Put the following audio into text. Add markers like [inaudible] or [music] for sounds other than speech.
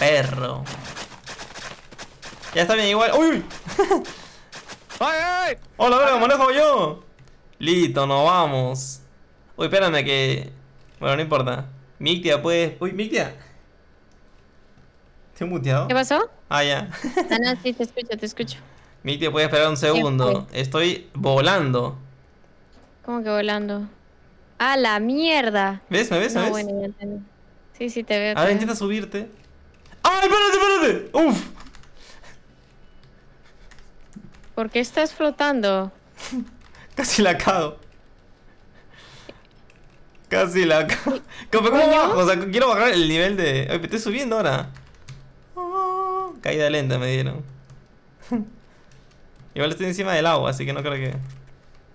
perro. Ya está bien, igual. ¡Uy! [laughs] ¡Ay, ay! ¡Hola, verga! ¡Manejo yo! Listo, nos vamos. Uy, espérame que. Bueno, no importa. Mictia, pues. Uy, Mictia. ¿Te he muteado? ¿Qué pasó? Ah, ya. ah, no, sí, te escucho, te escucho. Mictia, puedes esperar un segundo. Estoy volando. ¿Cómo que volando? ¡A la mierda! ¿Ves? ¿Me ves? ¿Me ves? Sí, sí, te veo. Ahora intenta subirte. ¡Ay, espérate, espérate! ¡Uf! ¿Por qué estás flotando? [laughs] Casi la cago. Casi la cago. ¿Cómo, bajo? O sea, quiero bajar el nivel de... Ay, me estoy subiendo ahora. caída lenta me dieron. [laughs] Igual estoy encima del agua, así que no creo que...